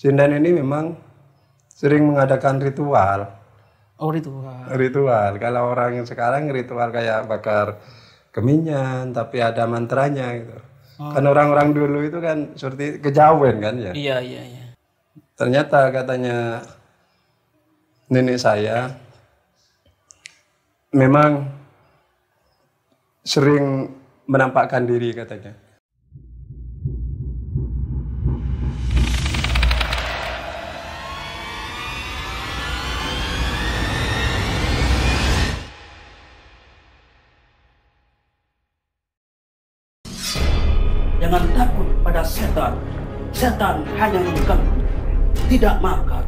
Sindan ini memang sering mengadakan ritual. Oh ritual. Ritual. Kalau orang yang sekarang ritual kayak bakar keminyan, tapi ada mantranya gitu. Oh. Kan orang-orang dulu itu kan seperti kejawen kan ya. Iya iya iya. Ternyata katanya nenek saya memang sering menampakkan diri katanya Setan hanya mengganggu, tidak makan.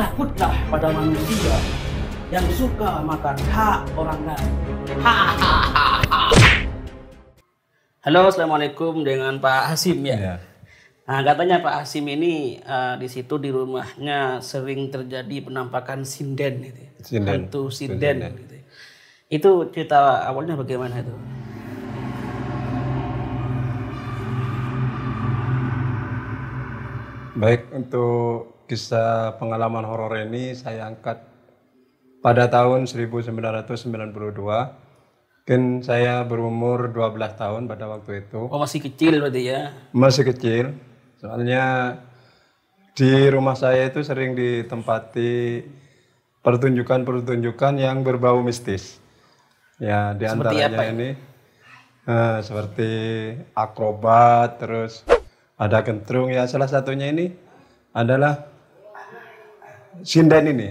Takutlah pada manusia yang suka makan hak orang lain. Halo, assalamualaikum dengan Pak Hasim ya. ya. Nah katanya Pak Hasim ini uh, di situ di rumahnya sering terjadi penampakan sinden, gitu. Ya. sinden. hantu sinden. sinden. Ya. Gitu. Ya. Itu cerita awalnya bagaimana itu? Baik, untuk kisah pengalaman horor ini saya angkat pada tahun 1992. Mungkin kan saya berumur 12 tahun pada waktu itu. Oh, masih kecil berarti ya? Masih kecil. Soalnya di rumah saya itu sering ditempati pertunjukan-pertunjukan yang berbau mistis. Ya, di antaranya ya? ini uh, seperti akrobat terus ada kentrung ya salah satunya ini adalah sinden ini.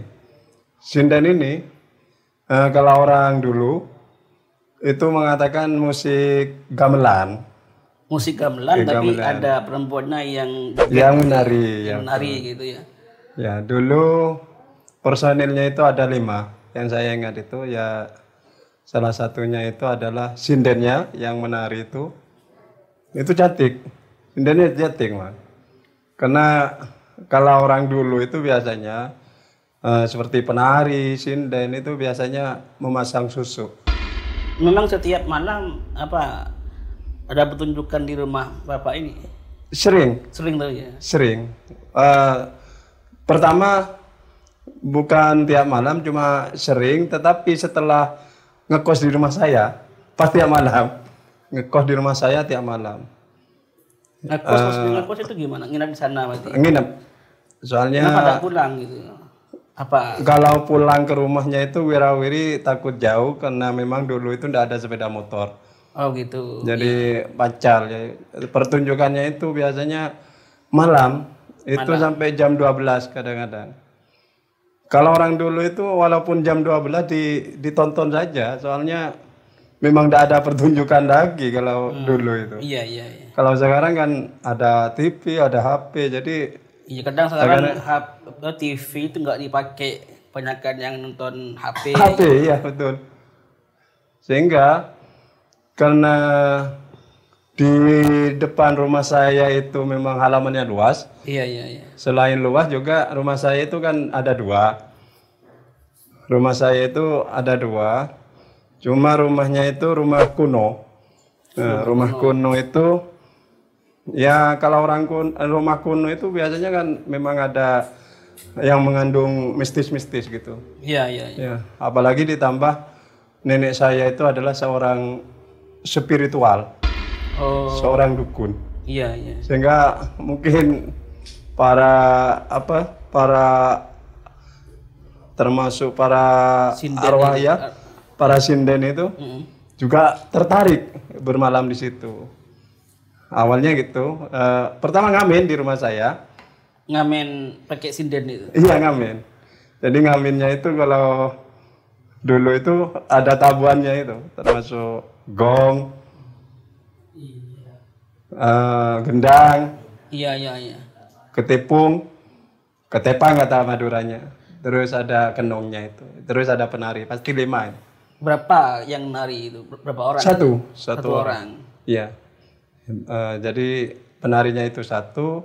Sinden ini eh, kalau orang dulu itu mengatakan musik gamelan. Musik gamelan, ya, tapi gamelan. ada perempuannya yang yang menari, yang menari ya. gitu ya. Ya dulu personilnya itu ada lima. Yang saya ingat itu ya salah satunya itu adalah sindennya yang menari itu itu cantik Internet chatting lah, Karena kalau orang dulu itu biasanya uh, seperti penari, sinden itu biasanya memasang susu. Memang setiap malam apa ada pertunjukan di rumah bapak ini? Sering. Sering tuh ya. Sering. Uh, pertama bukan tiap malam cuma sering, tetapi setelah ngekos di rumah saya pasti tiap malam ngekos di rumah saya tiap malam. Ngekos, uh, eh, itu gimana? Nginap di sana berarti? Nginap. Soalnya Kenapa ada pulang gitu? Apa? Kalau pulang ke rumahnya itu wirawiri takut jauh karena memang dulu itu tidak ada sepeda motor. Oh gitu. Jadi iya. pacar ya. Pertunjukannya itu biasanya malam itu sampai jam 12 kadang-kadang. Kalau orang dulu itu walaupun jam 12 di, ditonton saja soalnya memang tidak ada pertunjukan lagi kalau hmm. dulu itu. Iya, iya, iya. Kalau sekarang kan ada TV, ada HP, jadi Iya, kadang sekarang HP, TV itu nggak dipakai banyak yang nonton HP. HP, iya betul. Sehingga karena di depan rumah saya itu memang halamannya luas. Iya, iya, iya. Selain luas juga rumah saya itu kan ada dua. Rumah saya itu ada dua Cuma rumahnya itu rumah kuno. Nah, rumah kuno itu ya kalau orang kuno, eh, rumah kuno itu biasanya kan memang ada yang mengandung mistis-mistis gitu. Iya, iya, iya. Ya, apalagi ditambah nenek saya itu adalah seorang spiritual. Oh. Seorang dukun. Iya, iya. Sehingga mungkin para apa? Para termasuk para Sinden arwah ya. Ah, para sinden itu hmm. juga tertarik bermalam di situ. Awalnya gitu. Uh, pertama ngamen di rumah saya. Ngamen pakai sinden itu. Iya ngamen. Jadi ngamennya itu kalau dulu itu ada tabuannya itu termasuk gong, iya. uh, gendang. Iya iya iya. Ketepung, ketepang kata Maduranya. Terus ada kenongnya itu. Terus ada penari. Pasti lima. Ini. Berapa yang nari itu? Berapa orang? Satu, satu, satu orang. Iya. Uh, jadi penarinya itu satu.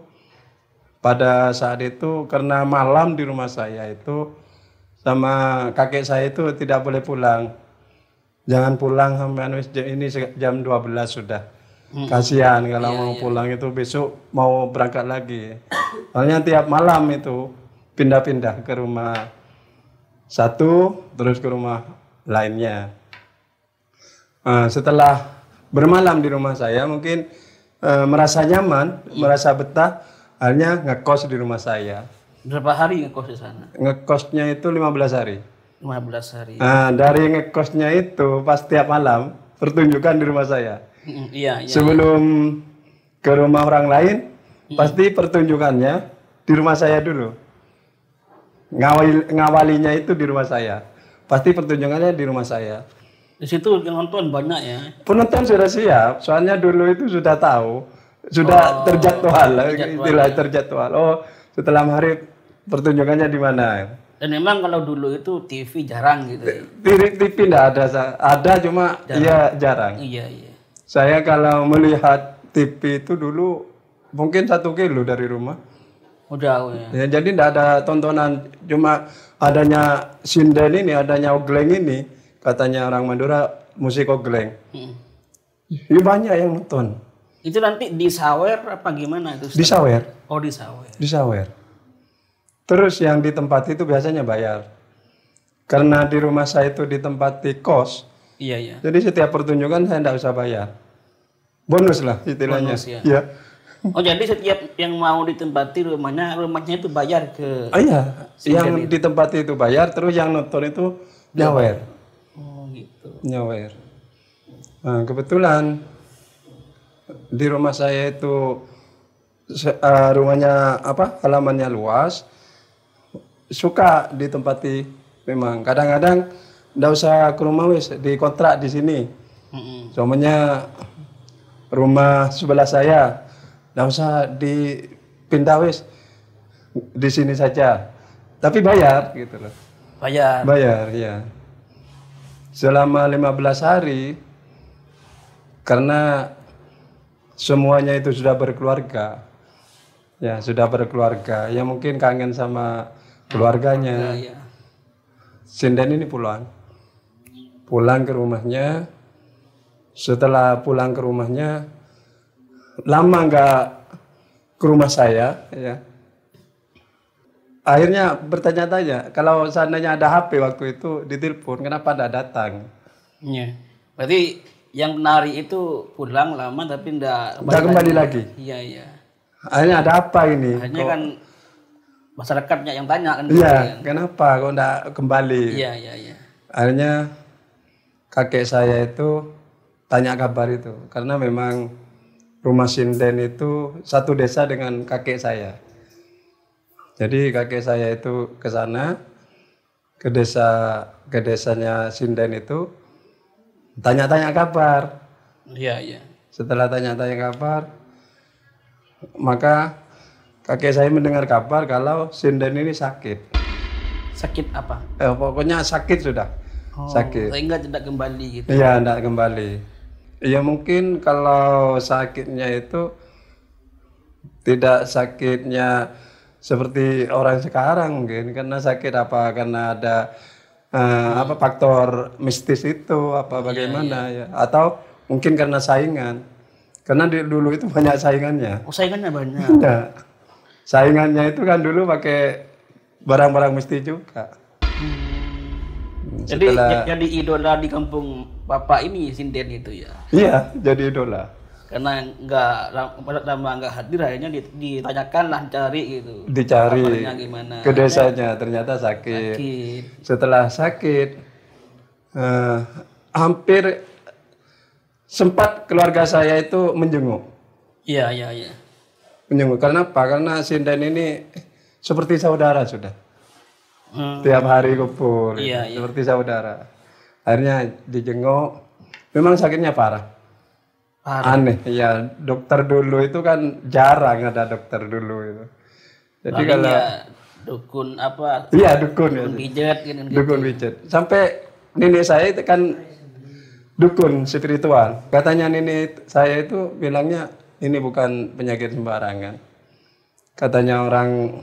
Pada saat itu karena malam di rumah saya itu sama kakek saya itu tidak boleh pulang. Jangan pulang sampai anu, ini jam 12 sudah. Hmm. Kasihan kalau iya, mau iya. pulang itu besok mau berangkat lagi. Soalnya tiap malam itu pindah-pindah ke rumah satu terus ke rumah lainnya. Uh, setelah bermalam di rumah saya mungkin uh, merasa nyaman, iya. merasa betah, hanya ngekos di rumah saya. Berapa hari ngekos di sana? Ngekosnya itu 15 hari. 15 hari. Uh, dari ngekosnya itu pas tiap malam pertunjukan di rumah saya. iya, iya. Sebelum iya. ke rumah orang lain, mm. pasti pertunjukannya di rumah saya dulu. Ngawali, ngawalinya itu di rumah saya. Pasti pertunjukannya di rumah saya. Di situ penonton banyak ya. Penonton sudah siap, soalnya dulu itu sudah tahu, sudah oh, terjadwal, eh, istilah ya. terjadwal. Oh, setelah hari pertunjukannya di mana? Dan memang kalau dulu itu TV jarang gitu. Ya? TV, TV tidak ada, ada cuma jarang. ya jarang. Iya iya. Saya kalau melihat TV itu dulu mungkin satu kilo dari rumah Udah ya. ya. jadi tidak ada tontonan cuma adanya sinden ini, adanya ogleng ini katanya orang Madura musik ogleng. Hmm. Ya, banyak yang nonton. Itu nanti disawer apa gimana itu? disawer Oh, disawer disawer Terus yang di tempat itu biasanya bayar. Karena di rumah saya itu ditempati kos. Iya, iya. Jadi setiap pertunjukan saya tidak usah bayar. Bonus lah istilahnya. Bonus, ya. ya Oh jadi setiap yang mau ditempati rumahnya rumahnya itu bayar ke Oh iya, yang itu. ditempati itu bayar terus yang nonton itu nyawer. Oh gitu. Nyawer. Nah, kebetulan di rumah saya itu uh, rumahnya apa halamannya luas suka ditempati memang kadang-kadang ndak usah ke rumah wis dikontrak di sini. Mm -hmm. Soalnya rumah sebelah saya nggak usah dipindah wis di sini saja tapi bayar gitu loh bayar bayar ya selama 15 hari karena semuanya itu sudah berkeluarga ya sudah berkeluarga ya mungkin kangen sama keluarganya iya. sinden ini pulang pulang ke rumahnya setelah pulang ke rumahnya lama nggak ke rumah saya ya akhirnya bertanya-tanya kalau seandainya ada HP waktu itu ditelepon kenapa tidak datang ya berarti yang menari itu pulang lama tapi tidak kembali, kembali lagi iya iya akhirnya ada apa ini akhirnya kok, kan masyarakatnya yang tanya kan iya kenapa kok tidak kembali iya iya iya akhirnya kakek saya itu tanya kabar itu karena memang rumah sinden itu satu desa dengan kakek saya. Jadi kakek saya itu ke sana ke desa ke desanya sinden itu tanya-tanya kabar. Iya, iya. Setelah tanya-tanya kabar, maka kakek saya mendengar kabar kalau sinden ini sakit. Sakit apa? Eh, pokoknya sakit sudah. Oh, sakit. Sehingga tidak kembali gitu. Iya, tidak kembali. Ya mungkin kalau sakitnya itu tidak sakitnya seperti orang sekarang mungkin karena sakit apa karena ada uh, hmm. apa faktor mistis itu apa iya, bagaimana ya, ya. ya atau mungkin karena saingan karena di, dulu itu banyak saingannya oh saingannya banyak ya. saingannya itu kan dulu pakai barang-barang mistis juga hmm jadi setelah... jadi idola di kampung bapak ini sinden itu ya iya jadi idola karena nggak pada lama nggak hadir akhirnya ditanyakan lah cari gitu dicari gimana ke desanya ya. ternyata sakit. sakit setelah sakit eh, hampir sempat keluarga saya itu menjenguk iya iya iya menjenguk karena apa karena sinden ini seperti saudara sudah tiap hari kubur iya, iya. seperti saudara akhirnya dijenguk memang sakitnya parah Parah. aneh ya dokter dulu itu kan jarang ada dokter dulu itu jadi kalau ya, dukun apa iya dukun ya. dukun ya, bijet, gitu, gitu, dukun bijet sampai nenek saya itu kan dukun spiritual katanya nenek saya itu bilangnya ini bukan penyakit sembarangan katanya orang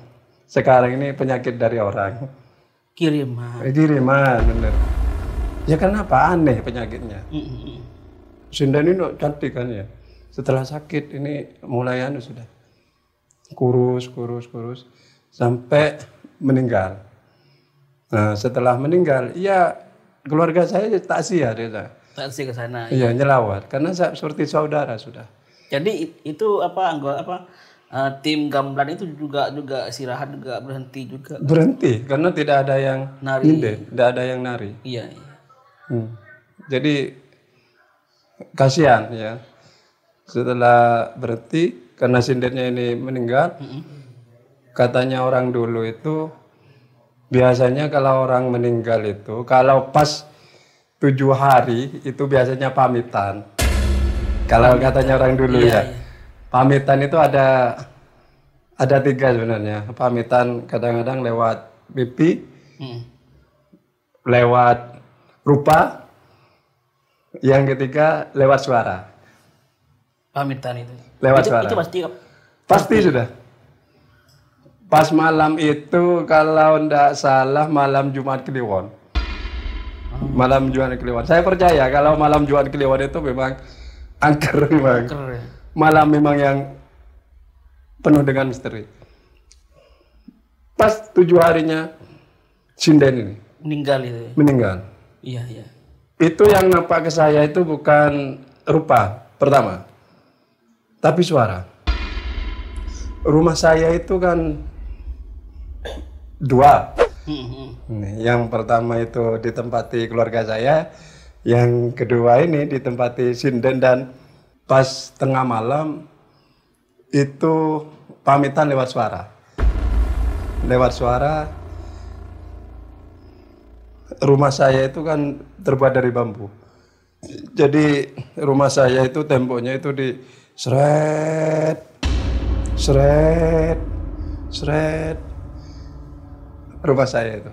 sekarang ini penyakit dari orang. Kiriman. Eh, kiriman, bener. Ya kenapa aneh penyakitnya? Mm-hmm. Sinda ini cantik kan ya. Setelah sakit ini mulai anu sudah kurus, kurus, kurus sampai meninggal. Nah, setelah meninggal, ya keluarga saya tak sia dia. Tak sia ke sana. Iya, ya, nyelawat karena seperti saudara sudah. Jadi itu apa anggota apa Eh, tim gamelan itu juga juga istirahat juga berhenti juga berhenti karena tidak ada yang nari tidak ada yang nari iya, iya. Hmm. jadi kasihan ya setelah berhenti karena sindirnya ini meninggal mm -hmm. katanya orang dulu itu biasanya kalau orang meninggal itu kalau pas tujuh hari itu biasanya pamitan kalau katanya orang dulu iya, ya iya pamitan itu ada ada tiga sebenarnya. Pamitan kadang-kadang lewat pipi, hmm. lewat rupa, yang ketiga lewat suara. Pamitan itu. Lewat itu, suara. Itu pasti, pasti. Pasti sudah. Pas malam itu kalau ndak salah malam Jumat Kliwon. Hmm. Malam Jumat Kliwon. Saya percaya kalau malam Jumat Kliwon itu memang angker memang. Angker. Ya malam memang yang penuh dengan misteri. Pas tujuh harinya sinden ini meninggal itu. Ya? Meninggal. Iya iya. Itu yang nampak ke saya itu bukan rupa pertama, tapi suara. Rumah saya itu kan dua. Mm-hmm. yang pertama itu ditempati keluarga saya, yang kedua ini ditempati sinden dan pas tengah malam itu pamitan lewat suara. Lewat suara rumah saya itu kan terbuat dari bambu. Jadi rumah saya itu temboknya itu di seret, seret, seret. Rumah saya itu.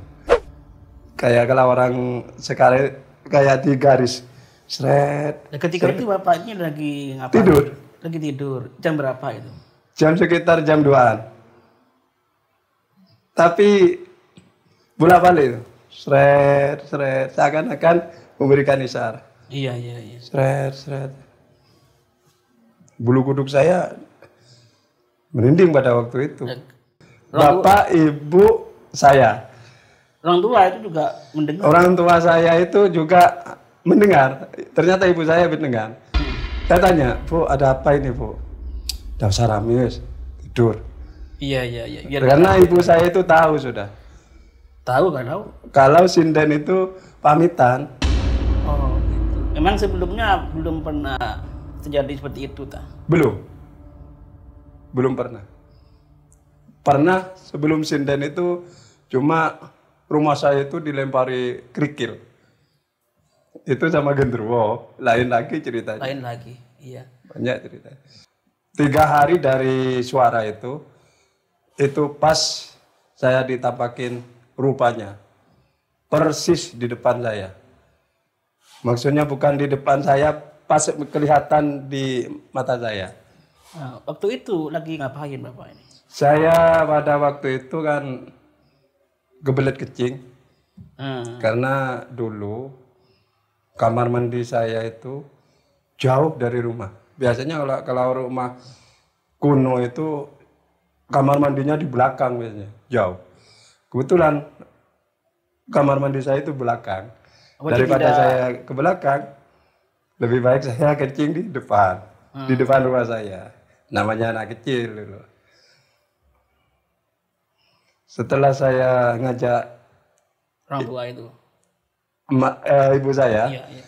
Kayak kalau orang sekali kayak di garis Seret. Nah, ketika seret. itu bapaknya lagi ngapain? Tidur. Lagi tidur. Jam berapa itu? Jam sekitar jam 2 Tapi bulan balik itu. Seret, seret. Seakan-akan memberikan isar. Iya, iya, iya. Seret, seret. Bulu kuduk saya merinding pada waktu itu. Nah, Bapak, ibu, saya. Orang tua itu juga mendengar. Orang tua saya itu juga mendengar. Ternyata ibu saya mendengar. Saya tanya, Bu, ada apa ini, Bu? Dasar amis, tidur. Iya, iya, iya. Biar Karena iya. ibu saya itu tahu sudah. Tahu kan tahu? Kalau sinden itu pamitan. Oh, gitu. Emang sebelumnya belum pernah terjadi seperti itu, tak? Belum. Belum pernah. Pernah sebelum sinden itu cuma rumah saya itu dilempari kerikil itu sama genderuwo lain lagi ceritanya lain lagi iya banyak cerita tiga hari dari suara itu itu pas saya ditampakin rupanya persis di depan saya maksudnya bukan di depan saya pas kelihatan di mata saya nah, waktu itu lagi ngapain bapak ini saya pada waktu itu kan gebelet kecing hmm. karena dulu kamar mandi saya itu jauh dari rumah. Biasanya kalau kalau rumah kuno itu kamar mandinya di belakang biasanya, jauh. Kebetulan kamar mandi saya itu belakang. Oh, Daripada tidak... saya ke belakang, lebih baik saya kencing di depan, hmm. di depan rumah saya. Namanya anak kecil dulu. Setelah saya ngajak orang tua itu Ma, eh, ibu saya. Iya, iya.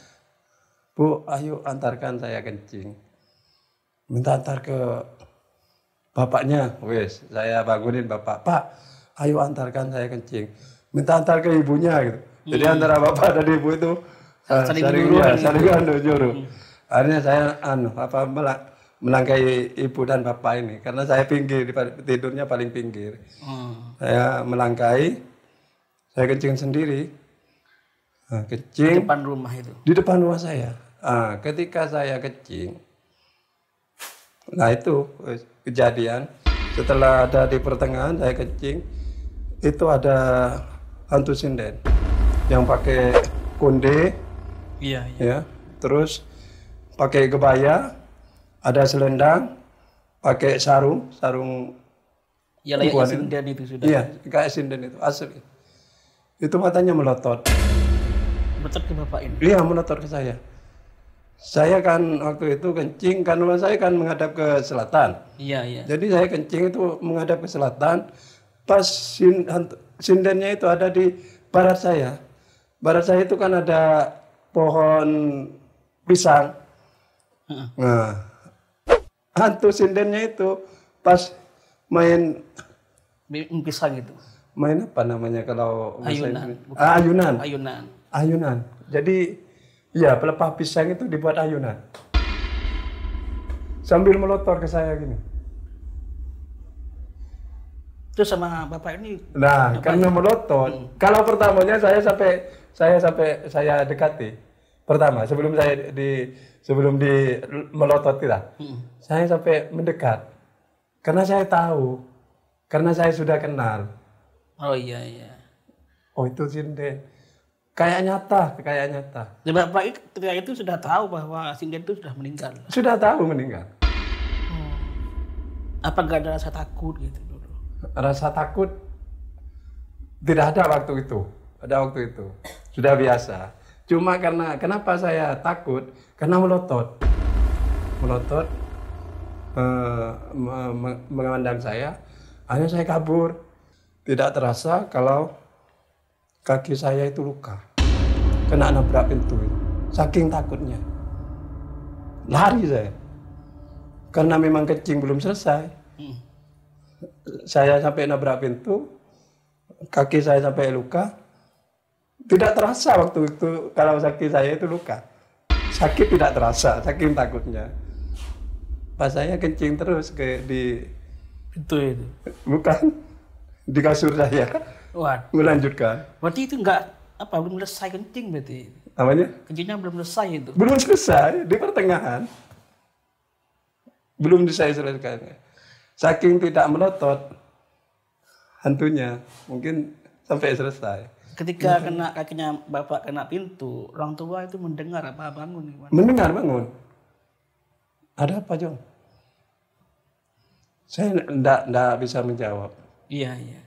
Bu, ayu antarkan saya kencing. Minta antar ke bapaknya. Wes, saya bangunin bapak. Pak, ayu antarkan saya kencing. Minta antar ke ibunya gitu. Hmm. Jadi antara bapak dan ibu itu saling dulu, eh, saling menyuruh. juru. Iya, Akhirnya saya anu apa melak melangkai ibu dan bapak ini karena saya pinggir tidurnya paling pinggir. Hmm. Saya melangkai, saya kencing sendiri kecing nah, Di depan rumah itu. Di depan rumah saya. Nah, ketika saya kecing nah itu kejadian. Setelah ada di pertengahan saya kecing itu ada hantu sinden yang pakai konde. Iya, iya. Ya, terus pakai kebaya, ada selendang, pakai sarung, sarung Ya layaknya sinden itu sudah. Iya, kayak sinden itu asli. Itu matanya melotot menetot ke bapak ini iya menetot ke saya saya kan waktu itu kencing kan rumah saya kan menghadap ke selatan iya iya jadi saya kencing itu menghadap ke selatan pas sin, sindennya itu ada di barat saya barat saya itu kan ada pohon pisang nah hantu sindennya itu pas main pisang itu main apa namanya kalau ayunan ah, ayunan ayunan ayunan. Jadi ya pelepah pisang itu dibuat ayunan. Sambil melotor ke saya gini. itu sama bapak ini. Nah, bapak karena ini. melotor. Hmm. Kalau pertamanya saya sampai saya sampai saya dekati pertama sebelum saya di sebelum di melotot tidak. hmm. saya sampai mendekat karena saya tahu karena saya sudah kenal. Oh iya iya. Oh itu sinden. Kayak nyata, kayak nyata. Dan Bapak ketika itu sudah tahu bahwa singgih itu sudah meninggal. Sudah tahu meninggal. Hmm. Apa nggak ada rasa takut gitu dulu? Rasa takut tidak ada waktu itu. Ada waktu itu. Sudah biasa. Cuma karena kenapa saya takut? Karena melotot. Melotot eh, me, me, mengandang saya. Akhirnya saya kabur. Tidak terasa kalau kaki saya itu luka. Kena nabrak pintu itu. Saking takutnya. Lari saya. Karena memang kencing belum selesai. Hmm. Saya sampai nabrak pintu, kaki saya sampai luka. Tidak terasa waktu itu kalau sakit saya itu luka. Sakit tidak terasa, saking takutnya. Pas saya kencing terus ke di pintu ini Bukan di kasur saya. Wah. Melanjutkan. Berarti itu enggak apa belum selesai kencing berarti. namanya Kencingnya belum selesai itu. Belum selesai di pertengahan. Belum selesai selesai. Saking tidak melotot hantunya mungkin sampai selesai. Ketika kena kakinya bapak kena pintu, orang tua itu mendengar apa bangun? Gimana? Mendengar bangun. Ada apa Jo? Saya tidak bisa menjawab. Iya iya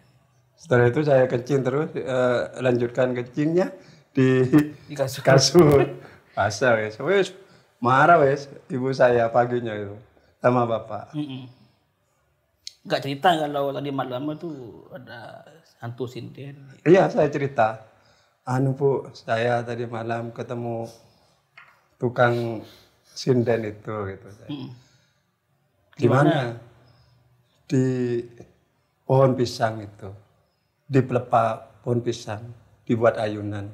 setelah itu saya kencing terus uh, lanjutkan kencingnya di, di kasur, kasur. pasar wes wes marah wes ibu saya paginya itu sama bapak mm -mm. nggak cerita kalau tadi malam itu ada hantu sinden iya saya cerita anu bu saya tadi malam ketemu tukang sinden itu gitu saya. Mm -mm. gimana di pohon pisang itu di pelepah pohon pisang, dibuat ayunan.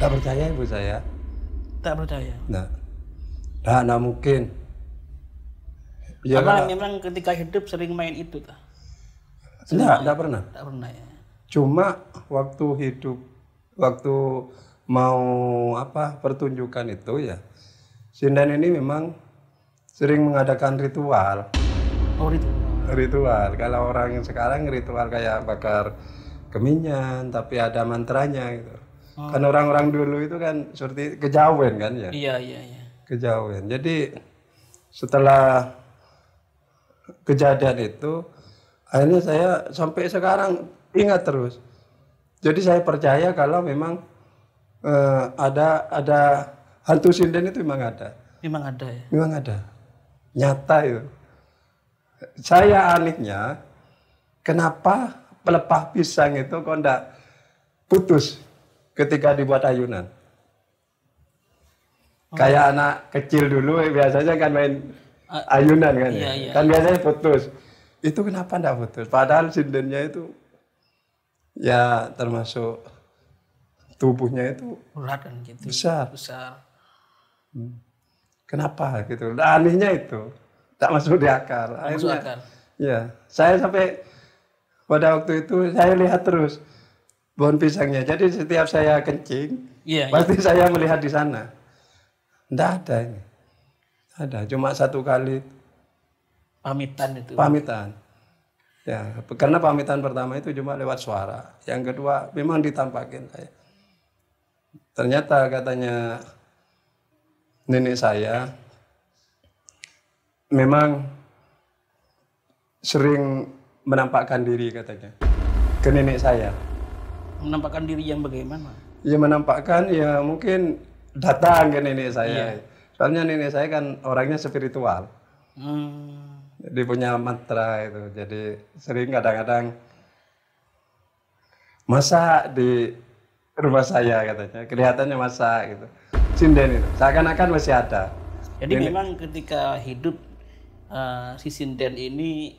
Tak percaya ibu saya? Tak percaya. Nah, tak nah, mungkin. Ya, Apa memang ketika hidup sering main itu? Tak? Enggak, enggak pernah. tak pernah ya. Cuma waktu hidup, waktu mau apa pertunjukan itu ya, Sinden ini memang sering mengadakan ritual. Oh ritual. Ritual. Kalau orang yang sekarang ritual kayak bakar keminyan tapi ada mantranya gitu. Oh. Kan orang-orang dulu itu kan seperti kejawen kan ya. Iya iya iya. Kejawen. Jadi setelah kejadian itu akhirnya saya sampai sekarang ingat terus. Jadi saya percaya kalau memang uh, ada ada hantu sinden itu memang ada. Memang ada ya. Memang ada. Nyata itu. Saya anehnya kenapa pelepah pisang itu kok ndak putus ketika dibuat ayunan. Oh. Kayak anak kecil dulu eh, biasanya kan main ah. ayunan kan. Ya? Iya, iya. Kan biasanya putus. Itu kenapa ndak putus? Padahal sindennya itu ya termasuk tubuhnya itu berat kan gitu. Besar. Besar. Hmm. Kenapa gitu? Nah, anehnya itu tak masuk di akar Akhirnya, masuk akal. Ya, saya sampai pada waktu itu saya lihat terus pohon pisangnya. Jadi setiap saya kencing, yeah, iya. pasti saya melihat di sana. Tidak ada ini. Ada cuma satu kali pamitan itu. Pamitan. Ya, karena pamitan pertama itu cuma lewat suara. Yang kedua memang ditampakin saya. Ternyata katanya nenek saya memang sering menampakkan diri katanya ke nenek saya. Menampakkan diri yang bagaimana? Ya menampakkan ya mungkin datang ke nenek saya. Iya. Soalnya nenek saya kan orangnya spiritual. Hmm. Jadi punya mantra itu. Jadi sering kadang-kadang masa di rumah saya katanya kelihatannya masa gitu sinden itu seakan-akan masih ada jadi nenek. memang ketika hidup uh, si sinden ini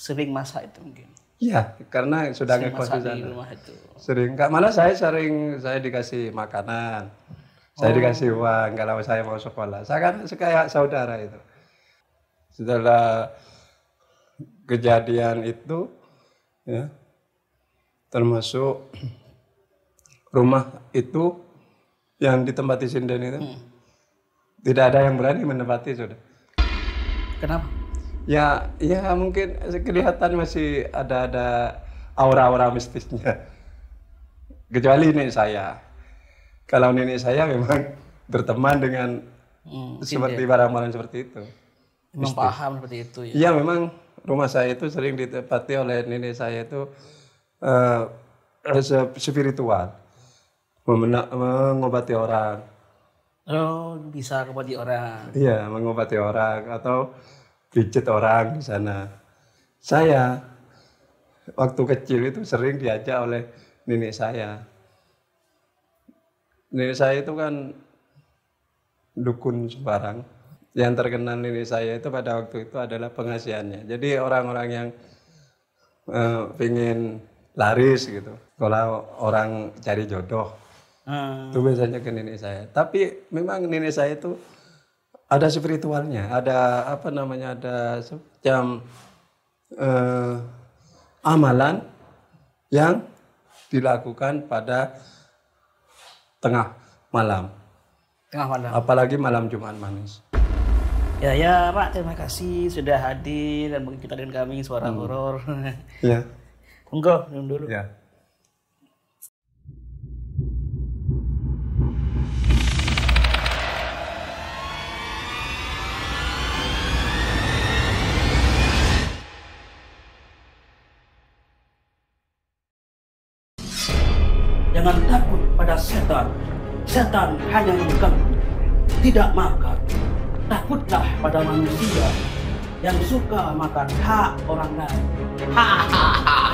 sering masak itu mungkin. Iya, karena sudah ngekos di sana. rumah itu. Sering, Kak. Malah saya sering saya dikasih makanan. Saya oh. dikasih uang kalau saya mau sekolah. Saya kan kayak saudara itu. Setelah kejadian itu ya termasuk rumah itu yang ditempati sinden itu hmm. tidak ada yang berani menempati sudah. Kenapa? ya ya mungkin kelihatan masih ada ada aura-aura mistisnya kecuali nenek saya kalau nenek saya memang berteman dengan hmm, seperti barang-barang seperti itu memang paham seperti itu ya iya memang rumah saya itu sering ditempati oleh nenek saya itu uh, spiritual Memena- mengobati orang oh bisa mengobati orang iya mengobati orang atau pijet orang di sana. Saya waktu kecil itu sering diajak oleh nenek saya. Nenek saya itu kan dukun sembarang. Yang terkenal nenek saya itu pada waktu itu adalah pengasihannya. Jadi orang-orang yang eh, pingin laris gitu. Kalau orang cari jodoh, hmm. itu biasanya ke nenek saya. Tapi memang nenek saya itu ada spiritualnya, ada apa namanya, ada jam eh, amalan yang dilakukan pada tengah malam. Tengah malam. Apalagi malam Jumat manis. Ya, ya Pak, terima kasih sudah hadir dan mungkin kita dengan kami suara hmm. horor. Ya. Monggo dulu. Ya. dengan takut pada setan. Setan hanya mengganggu, tidak makan. Takutlah pada manusia yang suka makan hak orang lain. Hahaha.